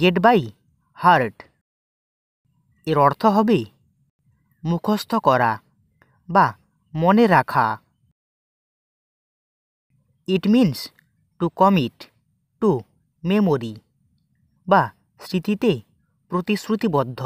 gate by heart এর অর্থ হবে মুখস্থ করা বা মনে রাখা it means to commit to memory বা স্মৃতিতে প্রতিশ্রুতিবদ্ধ